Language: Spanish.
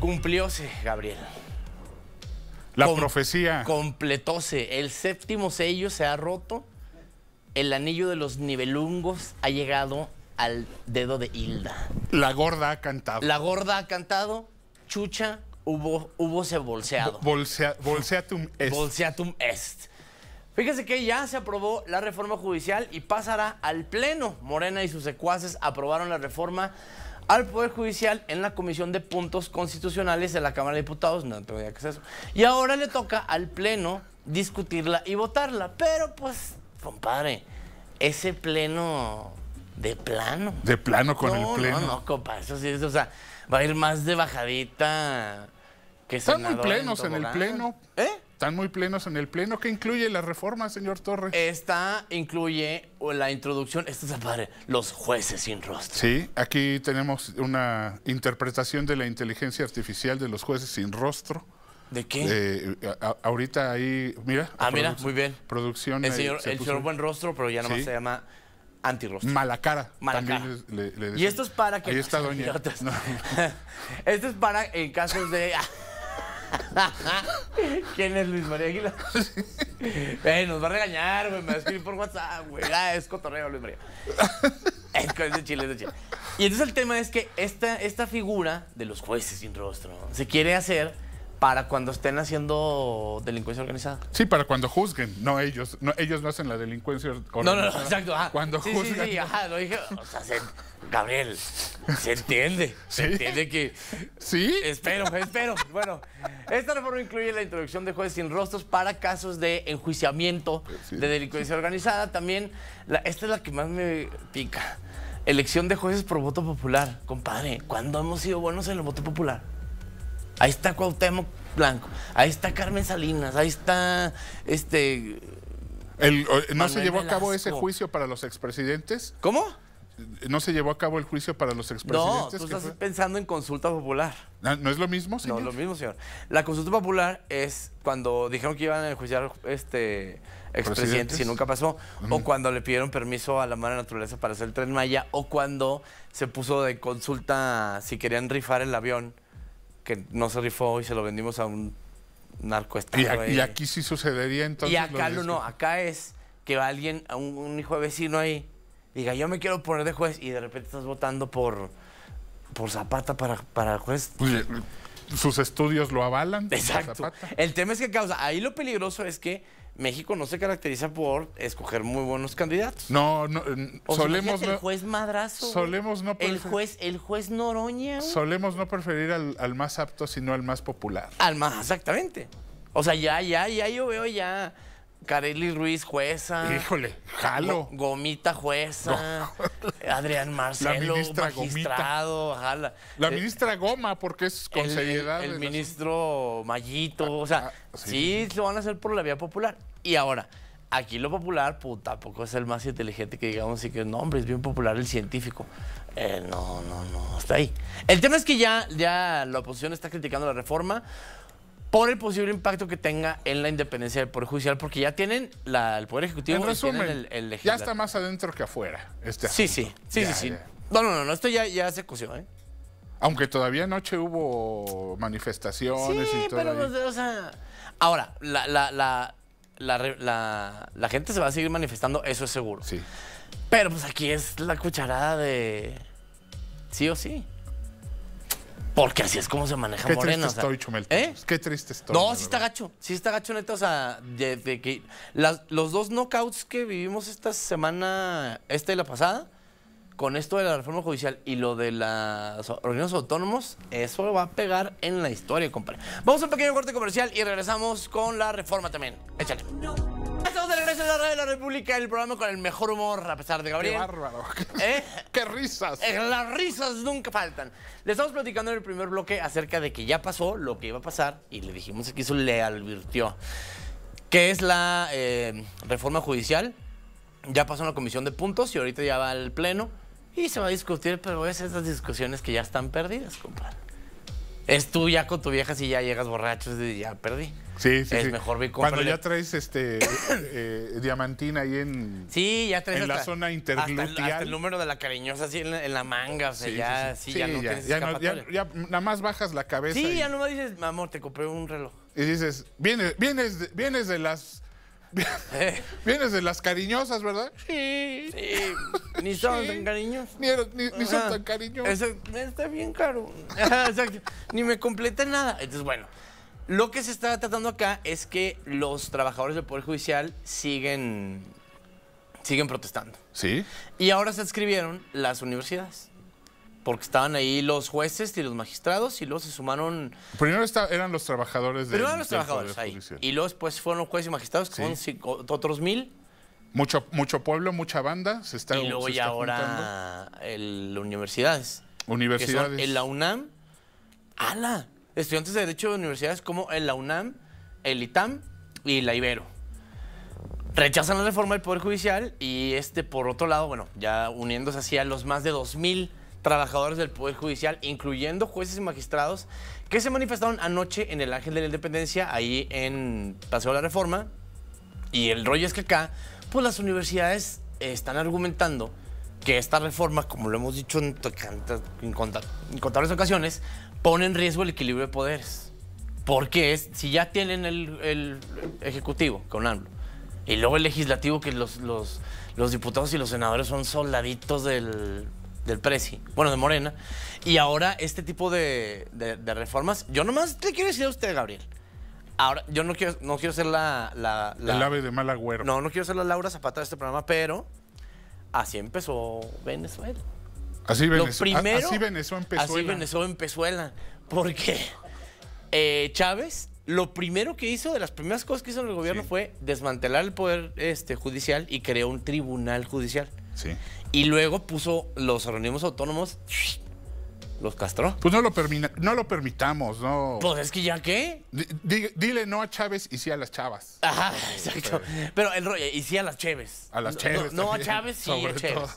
Cumplióse, Gabriel. La profecía. Completóse. El séptimo sello se ha roto. El anillo de los nivelungos ha llegado al dedo de Hilda. La gorda ha cantado. La gorda ha cantado. Chucha hubo, hubo se bolseado. bolseatum est. Bolseatum est. Fíjese que ya se aprobó la reforma judicial y pasará al Pleno. Morena y sus secuaces aprobaron la reforma al Poder Judicial en la Comisión de Puntos Constitucionales de la Cámara de Diputados. No tengo eso. Y ahora le toca al Pleno discutirla y votarla. Pero pues, compadre, ese Pleno de plano. De plano con el Pleno. No, no, compa, eso sí o sea, va a ir más de bajadita que Están muy plenos en el Pleno. ¿Eh? Están muy plenos en el pleno. ¿Qué incluye la reforma, señor Torres? Esta incluye la introducción, esto es padre, los jueces sin rostro. Sí, aquí tenemos una interpretación de la inteligencia artificial de los jueces sin rostro. ¿De qué? Eh, ahorita ahí, mira. Ah, mira, muy bien. Producción. El eh, señor, Buen Rostro, pero ya no se llama antirrostro. Malacara. Malacara. y esto es para que... Ahí está doña. esto es para en casos de... ¿Quién es Luis María Aguilar? nos va a regañar, güey. Me va a escribir por WhatsApp, güey. Ah, es cotorreo, Luis María. Es, de Chile, es de Chile. Y entonces el tema es que esta, esta figura de los jueces sin rostro se quiere hacer para cuando estén haciendo delincuencia organizada. Sí, para cuando juzguen, no ellos. No, ellos no hacen la delincuencia organizada. No, no, no exacto. Cuando juzguen. juzgan. Sí, sí, lo dije. O sea, se, Gabriel, se entiende, se entiende que... Sí. Espero, espero. Bueno, esta reforma incluye la introducción de jueces sin rostros para casos de enjuiciamiento de delincuencia organizada. También, esta es la que más me pica. Elección de jueces por voto popular. Compadre, ¿cuándo hemos sido buenos en el voto popular? Ahí está Cuauhtémoc Blanco, ahí está Carmen Salinas, ahí está este... ¿No se llevó a cabo ese juicio para los expresidentes? ¿Cómo? no se llevó a cabo el juicio para los expresidentes. No, tú estás pensando en consulta popular. Ah, ¿No, es lo mismo, señor? No lo mismo, señor. La consulta popular es cuando dijeron que iban a enjuiciar este expresidentes y nunca pasó, o cuando le pidieron permiso a la madre naturaleza para hacer el tren Maya, o cuando se puso de consulta si querían rifar el avión, que no se rifó y se lo vendimos a un narco. Y, y, aquí sí sucedería entonces. Y acá no, este- acá es que va alguien, un hijo de vecino ahí diga, yo me quiero poner de juez y de repente estás votando por, por Zapata para, para juez. Pues, eh, sus estudios lo avalan. Exacto. El tema es que causa. Ahí lo peligroso es que México no se caracteriza por escoger muy buenos candidatos. No, no. solemos el juez madrazo. Solemos no preferir, El juez, el juez Noroña. Solemos no preferir al, más apto, sino al más popular. Al más, exactamente. O sea, ya, ya, ya yo veo ya Carely Ruiz, jueza. Híjole, jalo. Gomita, jueza. Adrián Marcelo, magistrado. Jala. La eh, ministra Goma, porque es consejera. El, ministro Mallito. Ah, o sea, ah, sí. lo van a hacer por la vía popular. Y ahora, aquí lo popular, pues tampoco es el más inteligente que digamos y que no, hombre, es bien popular el científico. Eh, no, no, no, está ahí. El tema es que ya, ya la oposición está criticando la reforma por el posible impacto que tenga en la independencia del Poder Judicial, porque ya tienen la, el Poder Ejecutivo en resumen, el, Ya está más adentro que afuera. Este sí, sí, sí, sí, No, no, no, esto ya, ya se coció, ¿eh? Aunque todavía anoche hubo manifestaciones y todo. Pero, o ahora, la, la, gente se va a seguir manifestando, eso es seguro. Sí. Pero pues aquí es la cucharada de sí o sí. Porque así es como se maneja Qué Morena. ¿eh? Qué triste estoy. No, sí está gacho. Sí está gacho, neta. O sea, de, que los dos knockouts que vivimos esta semana, esta y la pasada, con esto de la reforma judicial y lo de los organismos autónomos, eso va a pegar en la historia, compadre. Vamos a un pequeño corte comercial y regresamos con la reforma también. Échale es la radio de la República el programa con el mejor humor, a pesar de Gabriel. ¡Qué bárbaro! ¿Eh? ¡Qué risas! Eh, las risas nunca faltan. Le estamos platicando en el primer bloque acerca de que ya pasó lo que iba a pasar y le dijimos que eso le advirtió. ¿Qué es la eh, reforma judicial. Ya pasó en la comisión de puntos y ahorita ya va al pleno. Y se va a discutir, pero es esas discusiones que ya están perdidas, compadre. Es tú ya con tu vieja si ya llegas borracho, ya perdí. Sí, sí. Es mejor ve Cuando ya traes este eh, diamantina ahí en. Sí, ya la zona intergluteal. Hasta el, número de la cariñosa así en la, manga. O sea, ya, sí, ya no te ya, ya, nada más bajas la cabeza. Sí, ya no me dices, amor, te compré un reloj. Y dices, vienes, vienes, vienes de las. Vienes de las cariñosas, ¿verdad? Sí. sí. Ni son tan cariñosos. Ni, son tan cariñosos. Está bien caro. Ni me completa nada. Entonces, bueno. Lo que se está tratando acá es que los trabajadores del Poder Judicial siguen, siguen protestando. Sí. Y ahora se adscribieron las universidades. Porque estaban ahí los jueces y los magistrados y luego se sumaron... Primero eran los trabajadores de... Primero eran los trabajadores ahí. Y luego después fueron jueces y magistrados, que son otros mil. Mucho, mucho pueblo, mucha banda. Se está, y luego ya ahora universidades. Universidades. en la UNAM, ala, estudiantes de Derecho de universidades como en la UNAM, el ITAM y la Ibero. Rechazan la reforma del Poder Judicial y este, por otro lado, bueno, ya uniéndose así a los más de 2.000 trabajadores del Poder Judicial, incluyendo jueces y magistrados, que se manifestaron anoche en el Ángel de la Independencia, ahí en Paseo de la Reforma. Y el rollo es que acá pues las universidades están argumentando que esta reforma, como lo hemos dicho en contables ocasiones, pone en riesgo el equilibrio de poderes. Porque es, si ya tienen el, Ejecutivo con AMLO, y luego el Legislativo, que los, los, diputados y los senadores son soldaditos del, del bueno, de Morena, y ahora este tipo de, reformas, yo nomás le quiero decir a usted, Gabriel, Ahora, yo no quiero, no quiero ser la, El ave de mal agüero. No, no quiero ser la Laura Zapata de este programa, pero así empezó Venezuela. Así, Venezuela. así Venezuela empezó. Venezuela Porque eh, Chávez, lo primero que hizo, de las primeras cosas que hizo en el gobierno fue desmantelar el poder este, judicial y creó un tribunal judicial. Sí. Y luego puso los organismos autónomos ¿Los castró? Pues no lo, no lo permitamos, ¿no? Pues es que ya qué. dile no a Chávez y sí a las chavas. Ajá, exacto. Pero el rollo, y sí a las Chéves. A las Chéves. No, a Chávez, y a Chéves.